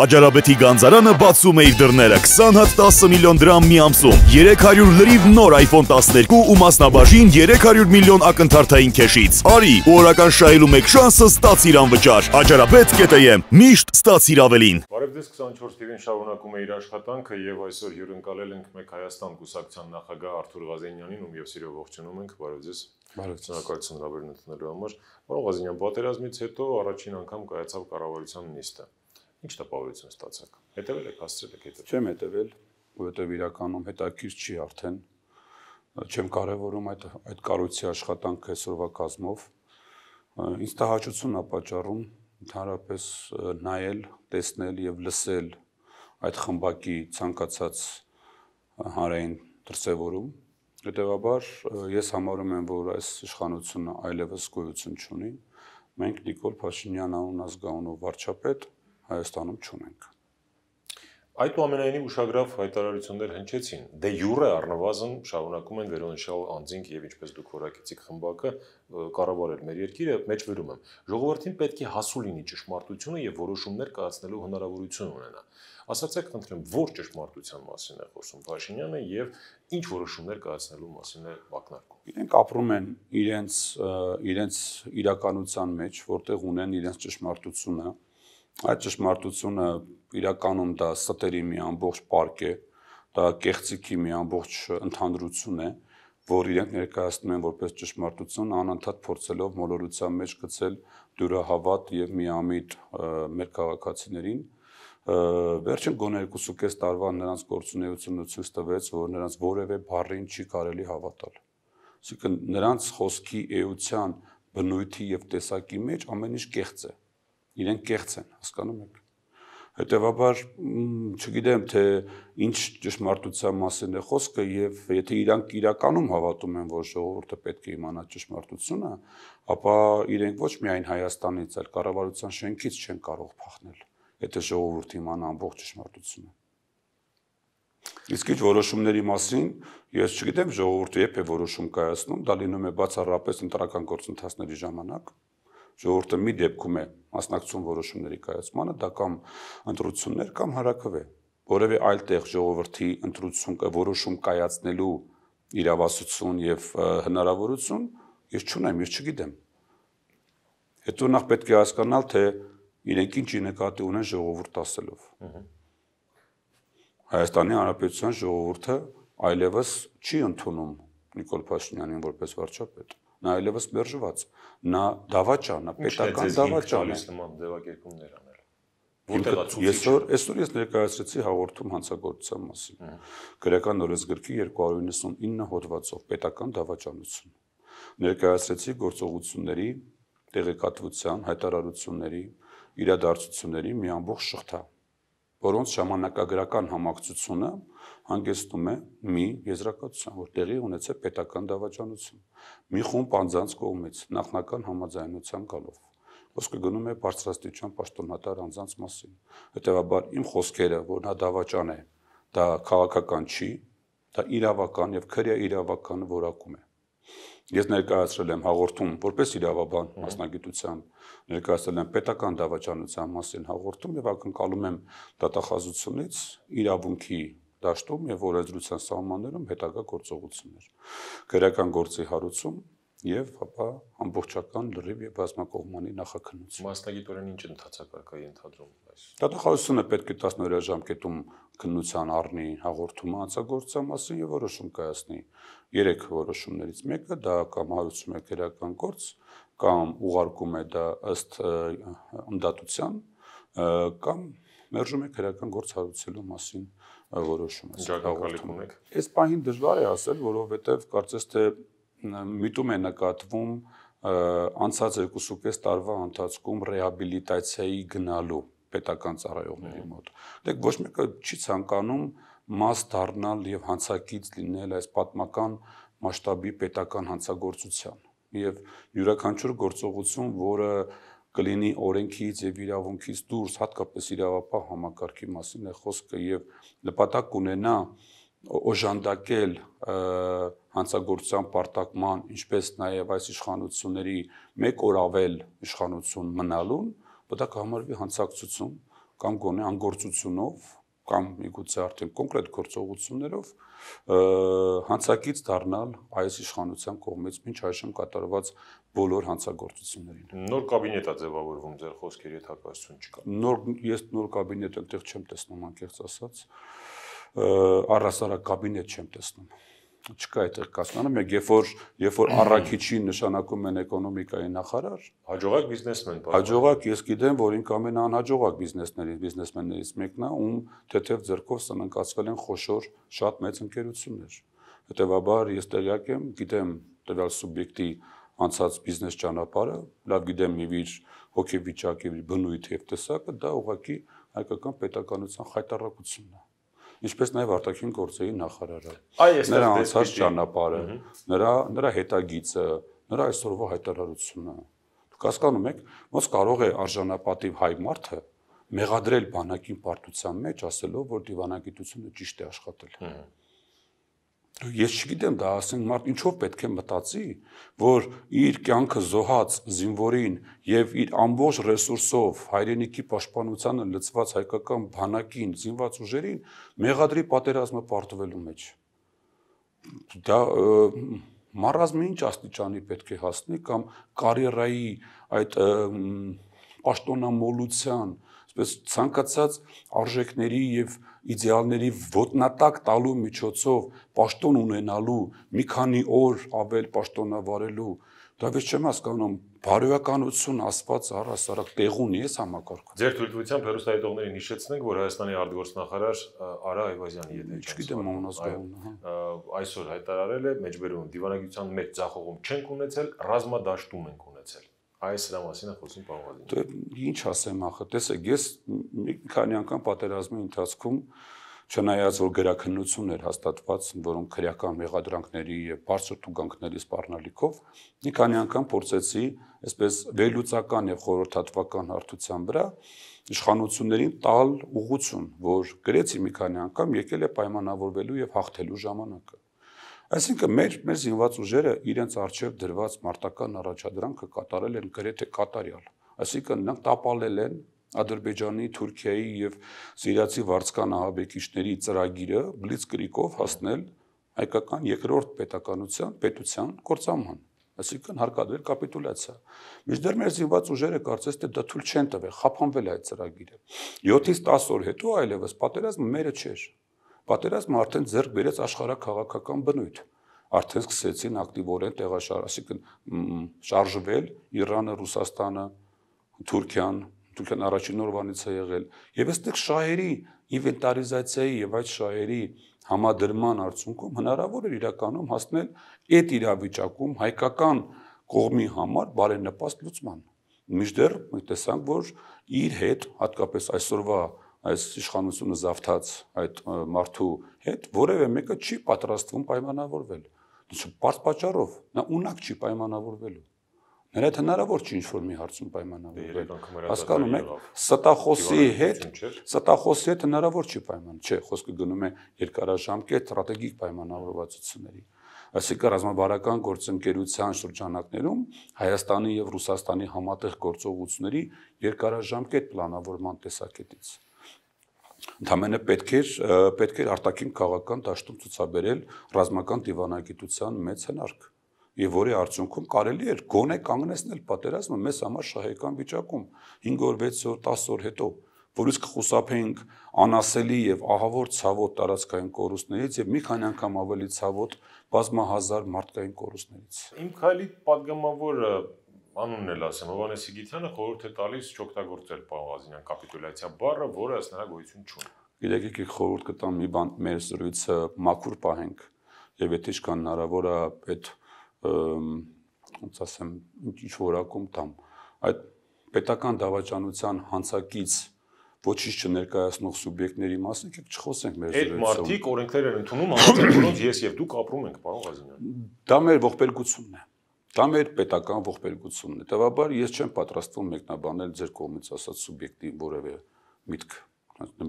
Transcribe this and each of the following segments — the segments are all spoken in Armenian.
Աջարաբեթի գանձարանը բացում է իր դռները 20 հատ 10 միլիոն դրամ մի ամսում 300 լրիվ նոր iPhone 12 ու մասնաբաժին 300 միլիոն ակնթարթային քեշից Արի ու օրական շահելու մեկ շանսը ստացիր անվճար Աջարաբեթ.am միշտ ստացիր ավելին Բարև ձեզ 24 TV-ն շարունակում է իր աշխատանքը եւ այսօր հյուրընկալել ենք մեկ Հայաստան կուսակցության նախագահ Արթուր Ղազենյանին ում եւ սիրով ողջունում ենք բարև ձեզ Բարևձնակալություն լավերն ընդունելու համար Պարոն Ղազենյան պատերազմից հետո առաջին անգամ կայացավ կառավարության նիստը Ինչ տպավորություն ստացաք։ Հետևել եք, հասցրել եք հետևել։ Չեմ հետևել, որովհետև իրականում հետաքրքիր չի արդեն։ Չեմ կարևորում այդ այդ կառույցի աշխատանքը այսօրվա կազմով։ Ինձ տհաճությունն է պատճառում ընդհանրապես նայել, տեսնել եւ լսել այդ խմբակի ցանկացած հանրային դրսևորում։ Հետևաբար ես համարում եմ, որ այս իշխանությունը այլևս գոյություն չունի։ Մենք Նիկոլ Փաշինյան անուն ազգանունով վարչապետ Հայաստանում չունենք։ Այդուամենայնիվ ուշագրավ հայտարարություններ հնչեցին։ Դե յուրը առնվազն շարունակում են վերոնշյալ անձինք եւ ինչպես դուք հորակեցիք խմբակը կառավարել մեր երկիրը, մեջբերում եմ։ Ժողովրդին պետք է հասու լինի ճշմարտությունը եւ որոշումներ կայացնելու հնարավորություն ունենա։ Ասացեք, խնդրեմ, ո՞ր ճշմարտության մասին է խոսում Փաշինյանը եւ ինչ որոշումներ կայացնելու մասին է մակնարկում։ Իրենք ապրում են իրենց իրենց իրականության մեջ, որտեղ ունեն իրենց ճշմարտությունը այդ ճշմարտությունը իրականում դա ստերի մի ամբողջ պարկ է, դա կեղծիքի մի ամբողջ ընդհանրություն է, որ իրենք ներկայացնում են որպես ճշմարտություն, անընդհատ փորձելով մոլորության մեջ գցել դյուրահավատ եւ միամիտ մեր քաղաքացիներին վերջին գոնե 2.5 տարվա նրանց գործունեությունը ցույց տվեց, որ նրանց որևէ բառին չի կարելի հավատալ։ Այսինքն նրանց խոսքի էության բնույթի եւ տեսակի մեջ ամեն ինչ կեղծ է իրենք կեղծ են, հասկանում եք։ Հետևաբար չգիտեմ թե ինչ ճշմարտության մասին է խոսքը եւ եթե իրանք իրականում հավատում են, որ ժողովուրդը պետք է իմանա ճշմարտությունը, ապա իրենք ոչ միայն Հայաստանից, այլ կառավարության շենքից չեն կարող փախնել, եթե ժողովուրդը իմանա ամբողջ ճշմարտությունը։ Իսկ ինչ որոշումների մասին, ես չգիտեմ ժողովուրդը երբ է որոշում կայացնում, դա լինում է բացառապես ընտրական գործընթացների ժամանակ, Ժողովուրդը մի դեպքում է մասնակցում որոշումների կայացմանը, դա կամ ընտրություններ կամ հարակվ է։ Որևէ այլ տեղ ժողովրդի ընտրություն որոշում կայացնելու իրավասություն եւ հնարավորություն ես չունեմ, ես չգիտեմ։ Հետո նախ պետք է հասկանալ, թե իրենք ինչի նկատի ունեն ժողովուրդ ասելով։ Հայաստանի Հանրապետության ժողովուրդը այլևս չի ընդունում Նիկոլ Փաշինյանին որպես վարչապետ նա այլևս մերժված նա դավաճան է պետական դավաճան է նման ձևակերպումներ անել որտեղ է ցուցիչը այսօր այսօր ես ներկայացրեցի հաղորդում հանցագործության մասին քրեական օրենսգրքի 299 հոդվածով պետական դավաճանություն ներկայացրեցի գործողությունների տեղեկատվության հայտարարությունների իրադարձությունների մի ամբողջ շղթա որոնց ժամանակագրական համակցությունը հանգեցնում է մի եզրակացության, որ տեղի ունեցել պետական դավաճանություն, մի խումբ անձանց կողմից նախնական համաձայնության գալով։ Խոսքը գնում է բարձրաստիճան պաշտոնատար անձանց մասին։ Հետևաբար իմ խոսքերը, որ նա դավաճան է, դա քաղաքական չի, դա իրավական եւ քրեա իրավական որակում է։ Ես ներկայացրել եմ հաղորդում որպես իրավաբան մասնագիտությամբ, ներկայացրել եմ պետական դավաճանության մասին հաղորդում եւ ակնկալում եմ դատախազությունից իրավունքի դաշտում եւ օրենսդրության սահմաններում հետագա գործողություններ։ Գրական գործի հարուցում եւ ապա ամբողջական լրիվ եւ բազմակողմանի նախաքննություն։ Մասնագիտորեն ինչ ընթացակարգ է ընդհանրում այս։ Տվյալահաշվությունը պետք է 10 օրյա ժամկետում քննության առնի հաղորդումը անցագործության մասին եւ որոշում կայացնի։ Երեք որոշումներից մեկը դա կամ հարուցում է քերական գործ կամ ուղարկում է դա ըստ ընդդատության կամ մերժում է քրական գործ հարուցելու մասին որոշում ես։ Գաղտնալիք ունեք։ Այս պահին դժվար է ասել, որովհետև կարծես թե միտում է նկատվում անցած 2.5 տարվա ընթացքում ռեհաբիլիտացիայի գնալու պետական ծառայողների մոտ։ Դեք ոչ մեկը չի ցանկանում մաս դառնալ եւ հանցագից լինել այս պատմական մասշտաբի պետական հանցագործության։ Եվ յուրաքանչյուր գործողություն, որը կլինի օրենքից եւ իրավունքից դուրս, հատկապես իրավապահ համակարգի մասին է խոսքը եւ նպատակ ունենա օժանդակել հանցագործության պարտակման, ինչպես նաեւ այս իշխանությունների մեկ օր ավել իշխանություն մնալուն, պետք է համարվի հանցակցություն կամ գոնե անգործությունով կամ միգուցե արդեն կոնկրետ գործողություններով հանցագից դառնալ այս իշխանության կողմից ոչ այժմ կատարված բոլոր հանցագործություններին։ Նոր կաբինետ է ձևավորվում ձեր խոսքերի հետ հակասություն չկա։ Նոր ես նոր կաբինետ այնտեղ չեմ տեսնում, անկեղծ ասած։ Առհասարակ կաբինետ չեմ տեսնում չկա այդտեղ կասկանը, մեկ երբ որ երբ որ առաքիչին նշանակում են էկոնոմիկայի նախարար, հաջողակ բիզնեսմեն բան։ Հաջողակ ես գիտեմ, որ ինք ամեն անհաջողակ բիզնեսների բիզնեսմեններից մեկն է, ում թեթև ձեռքով սննկացվել են խոշոր շատ մեծ ընկերություններ։ Հետևաբար ես տեղյակ եմ, գիտեմ տվյալ սուբյեկտի անցած բիզնես ճանապարհը, լավ գիտեմ իր հոգեվիճակը, իր բնույթը եւ տեսակը, դա ուղղակի հայկական պետականության խայտարակությունն է ինչպես նաև արտաքին գործերի նախարարը։ Նրա անցած ճանապարհը, նրա նրա հետագիծը, նրա այսօրվա հայտարարությունը։ Դուք հասկանում եք, ոնց կարող է արժանապատիվ հայ մարդը մեղադրել բանակին պարտության մեջ, ասելով, որ դիվանագիտությունը ճիշտ է աշխատել։ Հա Ես չգիտեմ դա ասենք մարդ ինչով պետք է մտածի, որ իր կյանքը զոհած զինվորին եւ իր ամբողջ ռեսուրսով հայրենիքի պաշտպանությանը լծված հայկական բանակին, զինված ուժերին մեղադրի պատերազմը պարտվելու մեջ։ Դա մարազմը ինչ աստիճանի պետք է հասնի կամ կարիերայի այդ պաշտոնամոլության, այդ, այդ, այդ, այդ, այդ, այդ, այդ, այդ, այդ այսպես ցանկացած արժեքների եւ իդեալների ոտնատակ տալու միջոցով պաշտոն ունենալու մի քանի օր ավել պաշտոնավարելու դա վեր չեմ հասկանում բարոյականություն ասված առասարակ տեղ ունի էս համակարգը ձեր թույլտվությամբ հերոստայտողներին հիշեցնենք որ Հայաստանի արտգործնախարար Արա Այվազյանի հետ չգիտեմ անունը հա։ այսօր հայտարարել է մեջբերում դիվանագիտության մեջ ցախողում չենք ունեցել ռազմադաշտում ենք ունեցել Այս սրա մասին է խոսում Պավլին։ Դե ինչ ասեմ ախը, տեսեք, ես մի քանի անգամ պատերազմի ընթացքում չնայած որ գրակնություն էր հաստատված, որոնք քրեական մեղադրանքների եւ բարձր ցուցանքների սպառնալիքով, մի քանի անգամ փորձեցի այսպես վերլուծական եւ խորհրդատվական հարթության վրա իշխանություններին տալ ուղություն, որ գրեցի մի քանի անգամ եկել է պայմանավորվելու եւ հաղթելու ժամանակը Այսինքն մեր մեր զինված ուժերը իրենց արժեվ դրված մարտական առաջադրանքը կատարել են գրեթե կատարյալ։ Այսինքն նրանք տապալել են Ադրբեջանի, Թուրքիայի եւ Սիրիացի վարձկան ահաբեկիչների ծրագիրը բլիցկրիկով հասնել հայկական երկրորդ պետականության պետության կորցաման այսինքն հարկադրել կապիտուլյացիա։ Միջդեռ մեր զինված ուժերը կարծես թե դա թույլ չեն տվել, խափանվել է այդ ծրագիրը։ 7-ից 10 օր հետո այլևս պատերազմը մերը չէր։ Պատերազմը արդեն ձեռք բերեց աշխարհակաղակական բնույթ։ Արդեն սկսեցին ակտիվորեն տեղաշար, այսինքն շարժվել Իրանը, Ռուսաստանը, Թուրքիան, Թուրքիան առաջին օրվանից է եղել։ Եվ այստեղ շահերի ինվենտարիզացիայի եւ այդ շահերի համադրման արդյունքում հնարավոր էր իրականում հասնել այդ իրավիճակում հայկական կողմի համար բարենպաստ լուծման։ Միջդեռ մենք տեսանք, որ իր հետ հատկապես այսօրվա այս իշխանությունը զավթած այդ մարդու հետ որևէ մեկը չի պատրաստվում պայմանավորվել։ Դու բարձ պատճառով նա ունակ չի պայմանավորվելու։ Նրա հետ հնարավոր չի ինչ-որ մի հարցում պայմանավորվել։ դե, Հասկանում եք, ստախոսի հետ, ստախոսի հետ հնարավոր չի պայման, չէ, խոսքը գնում է երկարաժամկետ ստրատեգիկ պայմանավորվածությունների։ Այսինքն ռազմավարական գործընկերության շրջանակներում Հայաստանի եւ Ռուսաստանի համատեղ գործողությունների երկարաժամկետ պլանավորման տեսակետից։ Ընդամենը պետք էր պետք էր արտաքին քաղաքական դաշտում ցուցաբերել ռազմական դիվանագիտության մեծ հնարք եւ որի արդյունքում կարելի էր գոնե կանգնեցնել պատերազմը մեզ համար շահեկան վիճակում 5 օր, 6 օր, 10 օր հետո որից կխուսափեինք անասելի եւ ահավոր ցավոտ տարածքային կորուստներից եւ մի քանի անգամ ավելի ցավոտ բազմահազար մարդկային կորուստներից։ Իմ քայլի падգամավորը անունն էլ ասեմ, Հովանես Սիգիթյանը խորհուրդ է տալիս չօգտագործել Պաղազինյան կապիտուլյացիա բառը, որը ըստ նրա գոյություն չունի։ Գիտեք, եկեք խորհուրդ կտամ մի բան մեր զրույցը մաքուր պահենք եւ եթե ինչքան հնարավոր է այդ ոնց ասեմ, ինչ որակում տամ, այդ պետական դավաճանության հանցակից ոչինչ չներկայացնող սուբյեկտների մասին եկեք չխոսենք մեր զրույցում։ Այդ մարդիկ օրենքներ են ընդունում, համաձայն որոնց ես եւ դուք ապրում ենք, պարոն Ղազինյան։ Դա մեր ողբերգությունն է։ Դա մեր պետական ողբերգությունն է։ Տվաբար ես չեմ պատրաստվում մեկնաբանել ձեր կողմից ասած սուբյեկտիվ որևէ միտք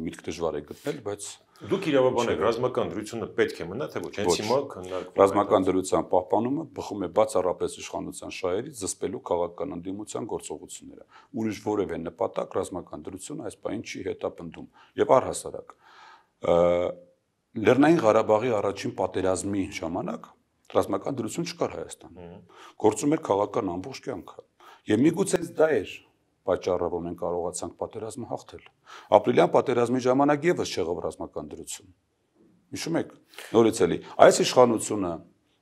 միտք դժվար է գտնել, բայց դուք իրավաբան եք, ռազմական դրությունը պետք է մնա, թե ոչ, հենց հիմա քննարկվում է։ Ռազմական հա։ դրության պահպանումը բխում է բացառապես իշխանության շահերից զսպելու քաղաքական ընդդիմության գործողությունները։ Ուրիշ որևէ նպատակ ռազմական դրությունը այս պահին չի հետապնդում եւ առհասարակ Լեռնային Ղարաբաղի առաջին պատերազմի ժամանակ ռազմական դրություն չկար Հայաստանում։ Գործում էր քաղաքական ամբողջ կյանքը։ Եվ միգուցե դա էր պատճառը, որ մենք կարողացանք պատերազմը հաղթել։ Ապրիլյան պատերազմի ժամանակ եւս չեղավ ռազմական դրություն։ Հիշում եք, նորից էլի այս իշխանությունը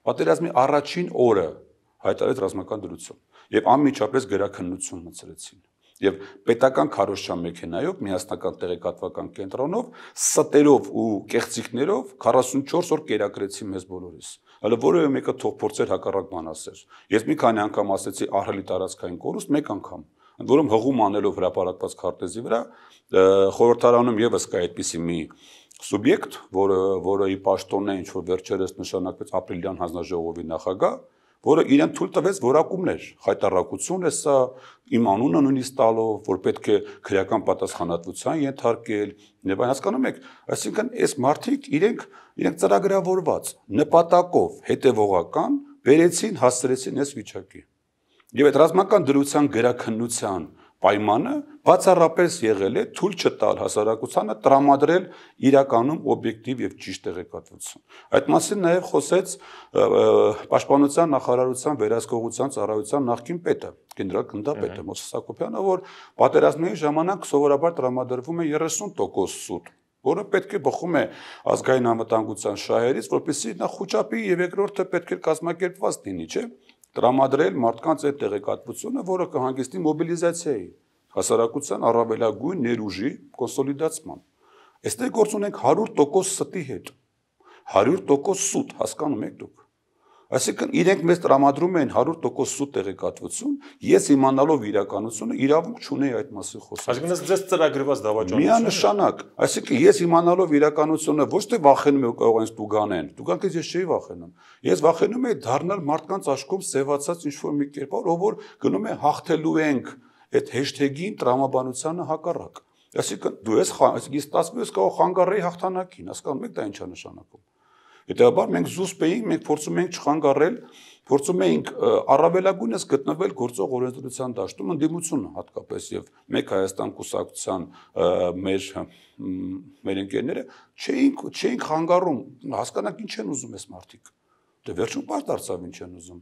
պատերազմի առաջին օրը հայտարարեց ռազմական դրություն եւ անմիջապես գրաքննություն մցրեցին եւ պետական քարոշչյան մեքենայով միասնական տեղեկատվական կենտրոնով ստերով ու կեղծիկներով 44 օր կերակրեցին մեզ բոլորիս հələ որևէ մեկը թող փորձեր հակառակ բան ասել։ Ես մի քանի անգամ ասեցի ահռելի տարածքային կորուստ մեկ անգամ, ընդ որում հղում անելով հրապարակված քարտեզի վրա խորհրդարանում եւս կա այդպիսի մի սուբյեկտ, որը որը ի պաշտոնն է ինչ որ վերջերս նշանակվեց ապրիլյան հանձնաժողովի նախագահ որը իրեն թույլ տվեց որակումներ, խայտարակություն է սա, իմ անունը նույնիսկ տալով, որ պետք է քրեական պատասխանատվության ենթարկել, եւ այն հասկանում եք, այսինքն այս մարդիկ իրենք իրենք ծրագրավորված, նպատակով, հետեւողական, բերեցին, հասցրեցին այս վիճակի։ Եվ այդ ռազմական դրության գրակնության պայմանը բացառապես եղել է թույլ չտալ հասարակությանը տրամադրել իրականում օբյեկտիվ եւ ճիշտ տեղեկատվություն։ Այդ մասին նաեւ խոսեց Պաշտպանության նախարարության վերահսկողության ծառայության նախկին պետը, գեներալ գնդապետը Մովսես Հակոբյանը, որ պատերազմների ժամանակ սովորաբար տրամադրվում է 30% սուտ որը պետք է բխում է ազգային անվտանգության շահերից, որպեսզի նա խոճապի եւ երկրորդը պետք է կազմակերպված լինի, չէ՞ տրամադրել մարդկանց այդ տեղեկատվությունը, որը կհանգստի մոբիլիզացիայի, հասարակության առավելագույն ներուժի կոնսոլիդացման։ Այստեղ գործ ունենք 100% ստի հետ։ 100% սուտ, հասկանում եք դուք։ Այսինքն իրենք մեզ տրամադրում են 100% սուտ տեղեկատվություն, ես իմանալով իրականությունը իրավունք չունեի այդ մասի խոսել։ Այսինքն ձեզ ծրագրված դավաճանություն։ Միանշանակ, այսինքն ես իմանալով իրականությունը ոչ թե վախենում եմ կարող ինձ դուգանեն, դուգանքից ես չէի վախենում։ Ես վախենում էի դառնալ մարդկանց աչքում սևացած ինչ-որ մի կերպով, ով որ գնում է հաղթելու ենք այդ հեշթեգին տրամաբանությանը հակառակ։ Այսինքն դու ես այսինքն ստացվում ես կարող խանգարեի հաղթանակին, հասկանում եք դա ինչա նշանակում։ Հետևաբար մենք զուսպ էինք, մենք փորձում էինք չխանգարել, փորձում էինք առավելագույնս գտնվել գործող օրենսդրության դաշտում ընդդիմությունը հատկապես եւ մեկ Հայաստան կուսակցության մեր մեր ընկերները չէին չէին խանգարում, հասկանանք ինչ են ուզում այս մարդիկ։ Դե վերջում բար դարձավ ինչ են ուզում։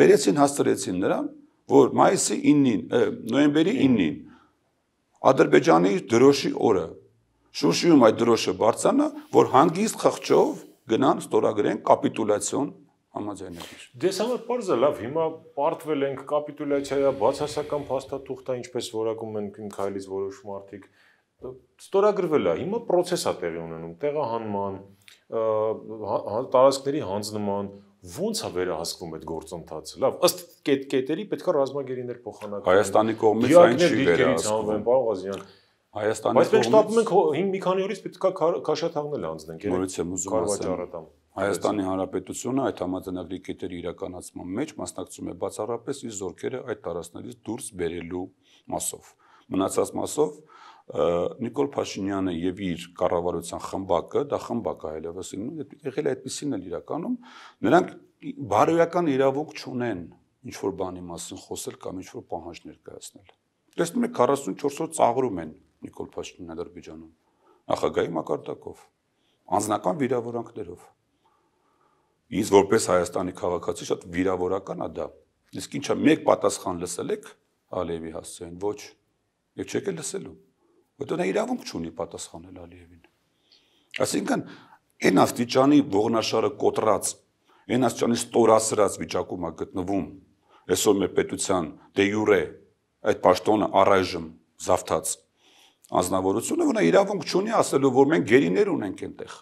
Վերեցին հաստրեցին նրան, որ մայիսի 9-ին, նոյեմբերի 9-ին Ադրբեջանի դրոշի օրը Շուշիում այդ դրոշը բարձանա, որ հանգիստ խղճով գնան ստորագրեն կապիտուլյացիոն համաձայնագիր։ Դες համար parza լավ, հիմա պարտվել ենք կապիտուլյացիա, բացասական փաստաթուղթա, ինչպես որակում են Քիմ Քայլից որոշ մարդիկ, ստորագրվել է։ Հիմա process է տեղի ունենում՝ տեղահանման, հա, հա, տարածքների հանձնման, ո՞նց է վերահսկվում այդ գործընթացը։ Լավ, ըստ կետերի պետք է ռազմագերիներ փոխանակեն։ Հայաստանի կողմից այն չի վերահսկվում։ Դիակներ դիկերից հանվում, Պարողազյան։ Հայաստանի Բայց մենք շտապում ենք հին մի քանի օրից պետքա քաշաթաղնել անցնենք երեք։ Որից եմ ուզում ասեմ։ Հայաստանի Հանրապետությունը այդ համաձայնագրի կետերի իրականացման մեջ մասնակցում է բացառապես իր զորքերը այդ տարածքներից դուրս բերելու մասով։ Մնացած մասով Նիկոլ Փաշինյանը եւ իր կառավարության խմբակը, դա խմբակ է այլևս ինքնին, եղել է այդպեսին էլ իրականում, նրանք բարոյական իրավունք չունեն ինչ որ բանի մասին խոսել կամ ինչ որ պահանջ ներկայացնել։ Տեսնում եք 44 օր ծաղրում են Նիկոլ Փաշինյանն Ադրբեջանում, նախագահի մակարդակով, անձնական վիրավորանքներով։ Ինձ որպես Հայաստանի քաղաքացի շատ վիրավորական է դա։ Իսկ ինչա մեկ պատասխան լսել եք Ալիևի հասցեին, ոչ։ Եկ չեք է լսելու։ Որտեղ նա իրավունք չունի պատասխանել Ալիևին։ Այսինքն այն աստիճանի ողնաշարը կոտրած, այն աստիճանի ստորասրած վիճակում է գտնվում այսօր մեր պետության դե յուրե այդ պաշտոնը առայժմ զավթած անznավորությունը, որ նա իրավունք չունի ասելու, որ մենք գերիներ ունենք այնտեղ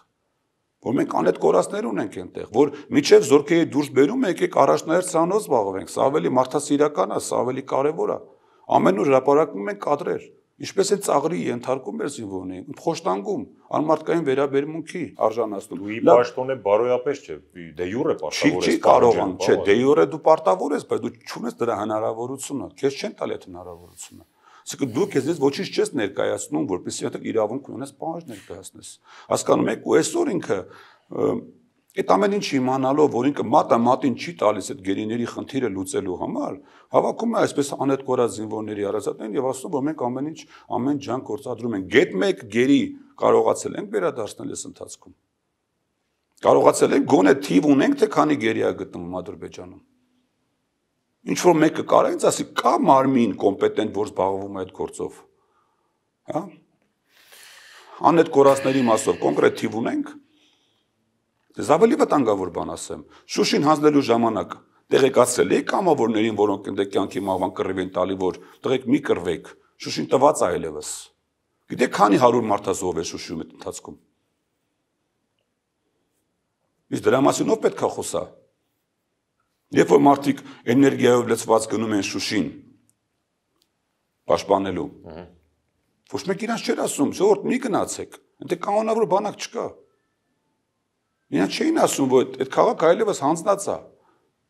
որ մենք անհետ կորածներ ունենք այնտեղ, որ միչև զորքերի դուրս բերում եկեք առաջնահերթ ցանոց զբաղվենք, սա ավելի մարդասիրական է, սա ավելի կարևոր է։ Ամենուր հրապարակում են կադրեր, ինչպես են ծաղրի ենթարկում մեր զինվորներին, խոշտանգում, անմարդկային վերաբերմունքի արժանացնում։ Ու ի պաշտոնե բարոյապես չէ, դե յուրը պարտավոր ես։ Չի կարողան, չէ, դե յուրը դու պարտավոր ես, բայց դու չունես դրա հնարավորությունը, քեզ չեն տալի այդ հնարավորությունը։ Իսկ դու քեզից ոչինչ չես ներկայացնում, որպեսզի հետո իրավունք ունես պահանջ ներկայացնես։ Հասկանում եք, ու այսօր ինքը այդ ամեն ինչ իմանալով, որ ինքը մատը մատին չի տալիս այդ գերիների խնդիրը լուծելու համար, հավաքում է այսպես անետ կորած զինվորների հարազատներին եւ ասում, որ մենք ամեն ինչ ամեն ջանք գործադրում ենք։ Գետ 1 գերի կարողացել ենք վերադարձնել այս ընթացքում։ Կարողացել ենք, գոնե թիվ ունենք, թե քանի գերիա գտնվում Ադրբեջանում։ Ինչ որ մեկը կարա ինձ ասի, կա մարմին կոմպետենտ, որ զբաղվում է այդ գործով։ Հա։ Ան այդ կորածների մասով կոնկրետ թիվ ունենք։ Դες ավելի վտանգավոր բան ասեմ։ Շուշին հանձնելու ժամանակ տեղեկացրել եք կամավորներին, որոնք ընդ կյանքի մահվան կռիվին տալի, որ տղեկ մի կռվեք։ Շուշին տված է այլևս։ Գիտեք, քանի 100 մարդազով է Շուշիում այդ ընթացքում։ Իսկ դրա մասին ով պետք է խոսա։ Երբ որ մարդիկ էներգիայով լցված գնում են Շուշին պաշտպանելու։ Ոչ մեկ իրանց չէր ասում, ժողովուրդ մի գնացեք, այնտեղ կանոնավոր բանակ չկա։ Իրանք չէին ասում, որ այդ քաղաքը այլևս հանձնած է։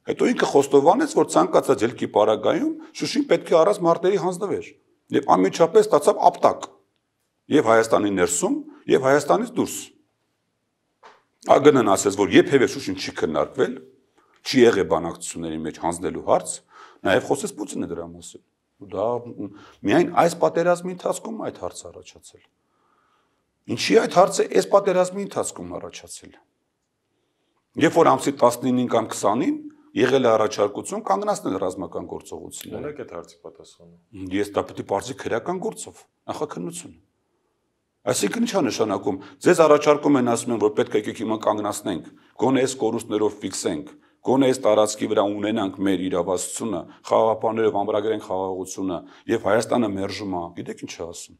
Հետո ինքը խոստովանեց, որ ցանկացած ելքի պարագայում Շուշին պետք է առած մարտերի հանձնվեր։ Եվ ամիջապես ստացավ ապտակ։ Եվ Հայաստանի ներսում, եւ Հայաստանից դուրս։ Ագնան ասեց, որ երբևէ Շուշին չի քննարկվել, չի եղել բանակցությունների մեջ հանձնելու հարց, նաև խոսեց Պուտինը դրա մասին։ Դա միայն այս պատերազմի ընթացքում այդ հարցը առաջացել։ Ինչի այդ հարցը այս պատերազմի ընթացքում առաջացել։ Երբ որ ամսի 19-ին կամ 20-ին եղել է առաջարկություն կանգնացնել ռազմական գործողությունը։ Ունեք այդ հարցի պատասխանը։ Ես դա պետք է բարձի քրական գործով, նախաքննություն։ Այսինքն ի՞նչ է նշանակում։ Ձեզ առաջարկում են ասում են, որ պետք է եկեք հիմա կանգնացնենք, գոնե այս կորուստներով ֆիքսենք, Գոնե այս տարածքի վրա ունենանք մեր իրավասությունը, խաղապաններով ամբրագրենք խաղաղությունը եւ Հայաստանը մերժում է։ Գիտեք ինչ է ասում։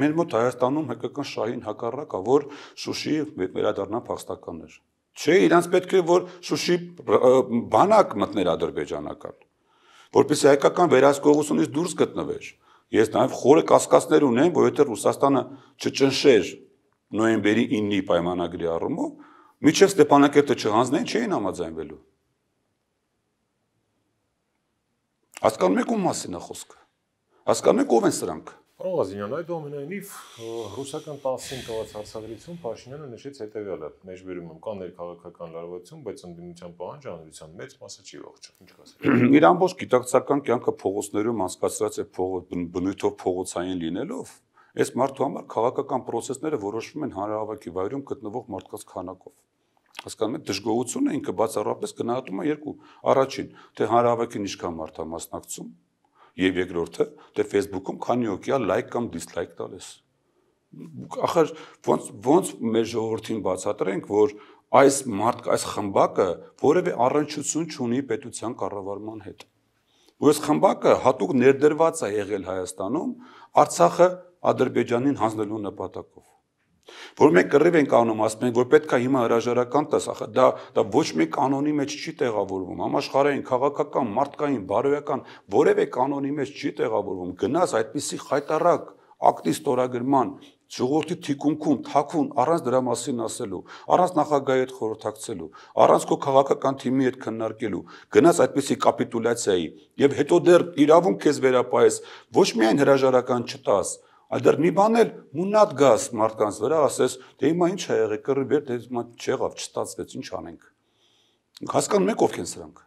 Մեր մոտ Հայաստանում հկական շահին հակառակ է, որ Շուշի վերադառնա փախստականներ։ Չէ, իրանց պետք է որ Շուշի բանակ մտներ ադրբեջանական, որպեսզի հայկական վերահսկողությունից դուրս գտնվեր։ Ես նաև խորը կասկածներ ունեմ, որովհետեւ Ռուսաստանը չճնշեր նոյեմբերի 9-ի պայմանագրի առումով Միջև Ստեփանակերտը չհանձնեն, չէին համաձայնվելու։ Հասկանում եք ում մասին է խոսքը։ Հասկանում եք ով են սրանք։ Պարոն Ղազինյան, այդ ամենայնիվ ռուսական 10-ին տված հարցադրություն Փաշինյանը նշեց հետևյալը. մեջբերում եմ կան ներքաղաքական լարվածություն, բայց ընդդիմության պահանջը հանրության մեծ մասը չի ողջունում, ինչ կասեք։ Իր ամբողջ գիտակցական կյանքը փողոցներում անցկացրած է բնույթով փողոցային լինելով, այս մարդու համար քաղաքական process-ները որոշվում են հանրահավաքի վայրում գտնվող մարդկանց քանակով հասկանում եք դժգոհությունը ինքը բացառապես գնահատում է երկու առաջին թե հանրահավաքին ինչքան մարդ է մասնակցում եւ երկրորդը թե Facebook-ում քանի օքիա լայք կամ դիսլայք տալես ախր ոնց ոնց մեր ժողովրդին բացատրենք որ այս մարդ այս խմբակը որևէ առնչություն չունի պետության կառավարման հետ որ այս խմբակը հատուկ ներդրված է եղել Հայաստանում Արցախը Ադրբեջանին հանձնելու նպատակով Որ մենք կռիվ ենք անում, ասում ենք, որ պետքա հիմա հրաժարական տաս, ախա դա դա ոչ մի կանոնի մեջ չի տեղավորվում, համաշխարհային, քաղաքական, մարդկային, բարոյական որևէ կանոնի մեջ չի տեղավորվում։ Գնաս այդպիսի խայտարակ ակտի ստորագրման ժողովրդի թիկունքում, թաքուն առանց դրա մասին ասելու, առանց նախագահի հետ խորհրդակցելու, առանց քո քաղաքական թիմի հետ քննարկելու, գնաս այդպիսի կապիտուլյացիայի եւ հետո դեռ իրավունք քեզ վերապահես, ոչ միայն հրաժարական չտաս, Այդեր մի բան էլ մուննատ գաս մարդկանց վրա ասես, դե հիմա ի՞նչ է եղել, կռիվ էր, դե հիմա չեղավ, չստացվեց, ի՞նչ անենք։ Դուք հասկանում եք ովքեն սրանք։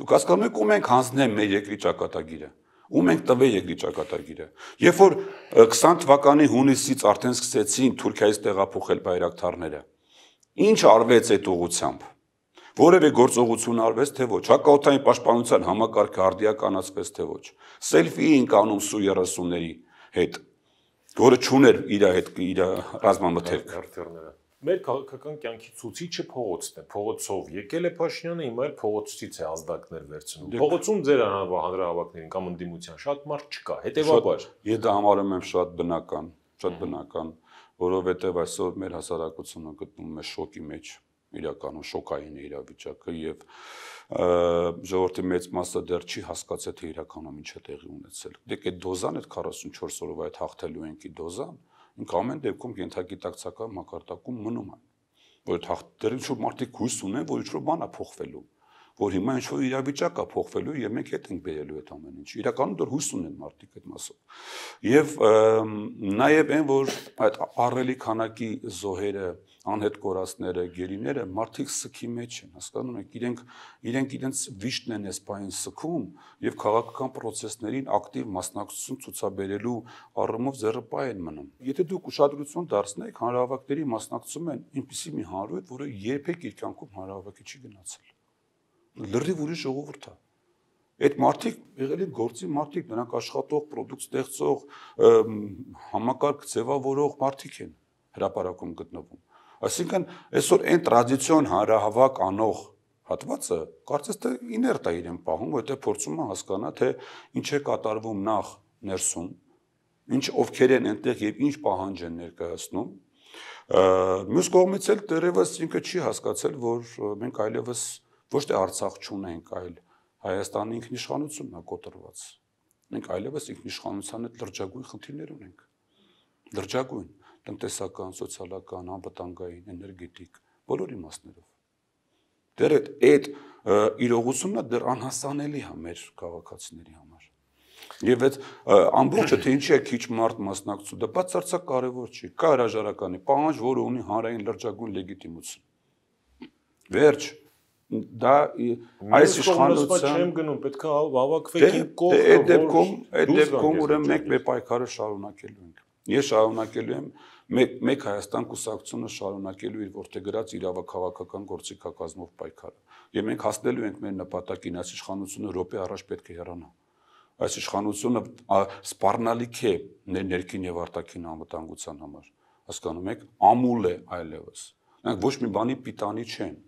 Դուք հասկանում եք ում ենք հանձնել մեր երկրի ճակատագիրը։ Ում ենք տվել երկրի ճակատագիրը։ Երբ որ 20 թվականի հունիսից արդեն սկսեցին Թուրքիայից տեղափոխել բայրակթարները։ Ինչ արվեց այդ ուղությամբ որևէ գործողություն արվեց թե ոչ, հակաօթային պաշտպանության համակարգը արդիականացվեց թե ոչ։ Սելֆի էինք անում Սու 30-ների հետ, որը ճուներ իր հետ իր ռազմամթերք։ Մեր քաղաքական կյանքի ցուցիչը փողոցն է, փողոցով եկել է Փաշինյանը, հիմա էլ փողոցից է ազդակներ վերցնում։ դե- Փողոցում ձեր հանրահավաքներին կամ ընդդիմության շատ մարդ չկա, հետեւաբար։ Ես դա համարում եմ շատ բնական, շատ բնական, որովհետև այսօր մեր հասարակությունը գտնվում է շոկի մեջ, իրականում շոկային է իրավիճակը եւ ժողովրդի մեծ մասը դեռ չի հասկացել թե իրականում ինչ է տեղի ունեցել։ Դեք այդ դոզան այդ 44 օրով այդ հաղթելու ենքի դոզան, ինք ամեն դեպքում կենթագիտակցական մակարդակում մնում է։ Որ այդ դեռ ինչ որ մարդիկ հույս ունեն, որ ինչ որ բան է փոխվելու որ հիմա ինչ որ իրավիճակ է փոխվելու եւ մենք հետ ենք բերելու այդ ամեն ինչ։ Իրականում դեռ հույս ունեն մարդիկ այդ մասով։ Եվ նաեւ այն որ այդ առելի քանակի զոհերը, անհետ կորածները, գերիները մարդիկ սքի մեջ են, հասկանում եք, իրենք իրենք իրենց վիշտն են այս բային սքում եւ քաղաքական process-ներին ակտիվ մասնակցություն ցուցաբերելու առումով ձեռը պայ են մնում։ Եթե դուք ուշադրություն դարձնեք, հանրահավաքների մասնակցում են այնպիսի մի հանրույթ, որը երբեք իր կյանքում հանրահավաքի չի գնացել։ Լրիվ ուրիշ ժողովուրդ է այդ մարդիկ եղել են գործի մարդիկ, նրանք աշխատող, product ստեղծող, համակարգ ձևավորող մարդիկ են հրաապարակում գտնվում։ Այսինքն այսօր այն տրադիցիոն հանրահավաք անող հատվածը կարծես թե իներտ է իրեն պահում, որտեղ փորձում է հասկանա թե ինչ է կատարվում նախ ներսում, ինչ ովքեր են այնտեղ եւ ինչ պահանջ են ներկայացնում մյուս կողմից էլ դերևս ինքը չի հասկացել, որ մենք այլևս ոչ թե Արցախ չունենք, այլ Հայաստանի ինքնիշխանությունն է կոտրված։ Մենք այլևս ինքնիշխանության հետ լրջագույն խնդիրներ ունենք։ Լրջագույն տնտեսական, սոցիալական, անվտանգային, էներգետիկ, բոլոր իմաստներով։ Դեռ այդ այդ իրողությունն դեռ անհասանելի է մեր քաղաքացիների համար։ Եվ այդ ամբողջը թե ինչի է քիչ մարդ մասնակցու, դա բացարձակ կարևոր չի։ Կա հրաժարականի պահանջ, որը ունի հանրային լրջագույն լեգիտիմություն։ Վերջ դա այս իշխանության չեմ գնում, պետք է հավաքվենք կողմ։ Այդ դեպքում, այդ դեպքում ուրեմն մենք մեր պայքարը շարունակելու ենք։ Ես շարունակելու եմ մեկ մեկ Հայաստան կուսակցությունը շարունակելու իր որթեգրած իրավաքաղաքական գործիքակազմով պայքարը։ Եվ մենք հասնելու ենք մեր նպատակին, այս իշխանությունը ռոպե առաջ պետք է հեռանա։ Այս իշխանությունը սպառնալիք է ներքին եւ արտաքին անվտանգության համար։ Հասկանում եք, ամուլ է այլևս։ Նրանք ոչ մի բանի պիտանի չեն։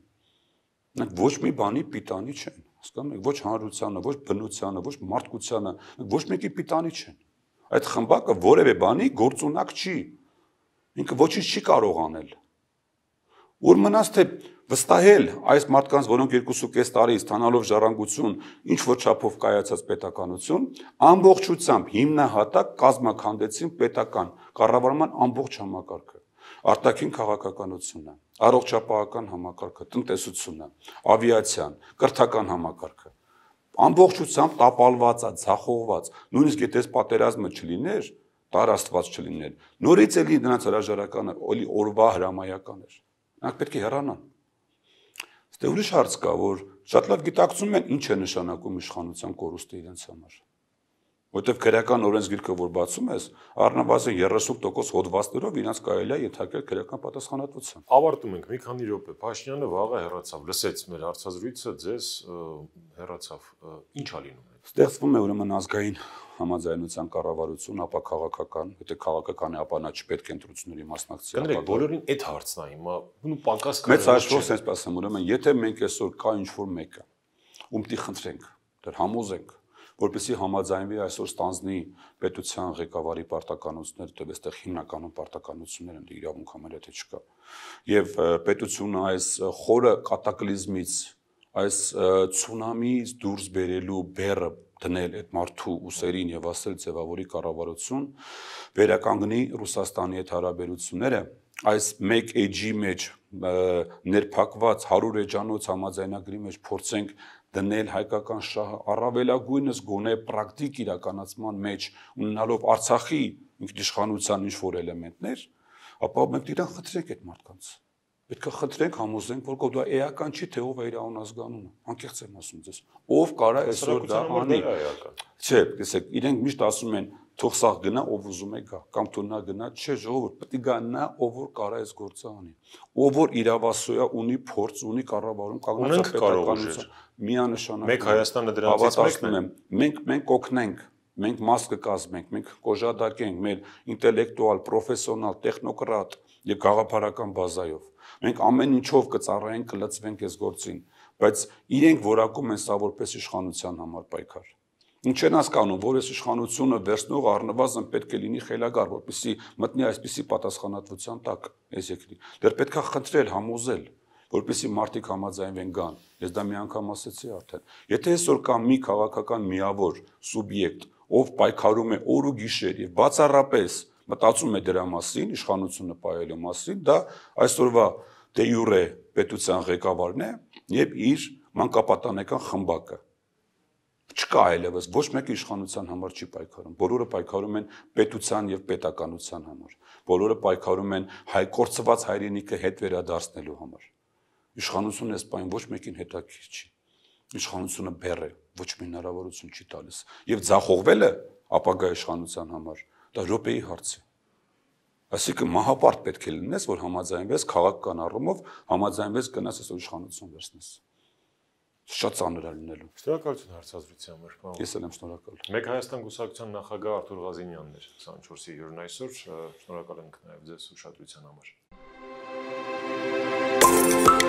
Նրանք ոչ մի բանի պիտանի չեն։ Հասկանում եք, ոչ հանրությանը, ոչ բնությանը, ոչ մարդկությանը, ոչ մեկի պիտանի չեն Այդ խմբակը որևէ բանի գործունակ չի։ Ինքը ոչինչ չի կարող անել։ Ուր մնաց թե վստահել այս մարդկանց, որոնք 2.5 տարի ստանալով ժառանգություն, ինչ որ չափով կայացած պետականություն, ամբողջությամբ հիմնահատակ կազմակերպեցին պետական կառավարման ամբողջ համակարգը, արտաքին քաղաքականությունը, առողջապահական համակարգը, տնտեսությունը, ավիացիան, կրթական համակարգը ամբողջությամբ տապալված է, ցախողված։ Նույնիսկ եթե այս պատերազմը չլիներ, տարածված չլիներ, նորից էլի նրանց հրաժարականը, ոլի օրվա հրամայական էր։ Նրանք պետք է հեռանան։ Այստեղ ուրիշ հարց կա, որ շատ լավ գիտակցում են ինչ է նշանակում իշխանության կորուստը իրենց համար որտեվ քրական օրենսգիրքը որ բացում ես, առնվազն 30% հոդվածներով իրաց կարելի է ենթարկել քրական պատասխանատվություն։ Ավարտում ենք մի քանի րոպե։ Փաշինյանը վաղը հերացավ, լսեց մեր հարցազրույցը, ձեզ հերացավ։ Ինչ է լինում։ Ստեղծվում է ուրեմն ազգային համաձայնության կառավարություն, ապա քաղաքական, եթե քաղաքական է, ապա նա չպետք է ընտրությունների մասնակցի, ապա բոլորին այդ հարցն է հիմա, ու պակաս կարելի է։ Մեծ աշխորհ sense ասեմ, ուրեմն եթե մենք այսօր կա ինչ որ մեկը, ում պիտի խնդրենք, դեռ համոզենք, որպեսզի համաձայնվի այսօր ստանձնի պետության ղեկավարի պարտականությունները, թե այստեղ հիմնականում պարտականություններ են դե իրավունք համարյա թե չկա։ Եվ պետությունը այս խորը կատակլիզմից, այս ցունամից դուրս բերելու բերը դնել այդ մարդու ուսերին եւ ասել ձևավորի կառավարություն վերականգնի Ռուսաստանի հետ հարաբերությունները այս մեկ էջի մեջ ներփակված 100 էջանոց համաձայնագրի մեջ փորձենք դնել հայկական շահը առավելագույնս գոնե պրակտիկ իրականացման մեջ ունենալով Արցախի ինքնիշխանության ինչ որ էլեմենտներ, ապա մենք իրան խտրենք այդ մարդկանց։ Պետք է խտրենք, համոզենք, որ դա էական չի, թե ով է իր անհազգանունը։ Անկեղծ եմ ասում ձեզ, ով կարա այսօր դա անի։ Չէ, տեսեք, իրենք միշտ ասում են, թող սաղ գնա ով ուզում է գա կամ թող նա գնա չէ ժողովուրդ պետք է գա նա ով որ կարա այս գործը անի ով որ իրավասոյա ունի փորձ ունի կառավարում կանոնը պետականություն միանշանակ մեկ հայաստանը դրանից մեկն է մենք մենք կօգնենք մենք մաս կկազմենք մենք կոժադակենք մեր ինտելեկտուալ պրոֆեսիոնալ տեխնոկրատ եւ գաղափարական բազայով մենք ամեն ինչով կծառայենք կլծվենք այս գործին բայց իրենք որակում են սա որպես իշխանության համար պայքար Ինչ են հասկանում, որ այս իշխանությունը վերցնող առնվազն պետք է լինի խելագար, որպեսզի մտնի այսպիսի պատասխանատվության տակ այս երկրի։ Դեռ պետքա խնդրել, համոզել, որպեսզի մարդիկ համաձայնվեն գան։ Ես դա մի անգամ ասեցի արդեն։ Եթե այսօր կա մի քաղաքական միավոր սուբյեկտ, ով պայքարում է օր ու գիշեր եւ բացառապես մտածում է դրա մասին, իշխանությունը պայելու մասին, դա այսօրվա դե յուրե պետության ղեկավարն է եւ իր մանկապատանեկան խմբակը չկա այլևս ոչ մեկ իշխանության համար չի պայքարում բոլորը պայքարում են պետության եւ պետականության համար բոլորը պայքարում են հայ կորցված հայրենիքը հետ վերադարձնելու համար իշխանությունը այս պայն ոչ մեկին հետաքրքիր չի իշխանությունը բեռ է ոչ մի հնարավորություն չի տալիս եւ ձախողվելը ապագա իշխանության համար դա ռոպեի հարց է Այսինքն մահապարտ պետք է լինես, որ համաձայնվես քաղաքական առումով, համաձայնվես գնաս այս իշխանություն վերցնես շատ ծանր է լինելու։ Շնորհակալություն հարցազրույցի համար։ Ես էլ եմ շնորհակալ։ Մեկ Հայաստան Գուսակցության նախագահ Արթուր Ղազինյանն էր 24-ի հյուրն այսօր։ Շնորհակալ ենք նաև ձեզ ուշադրության համար։ Thank you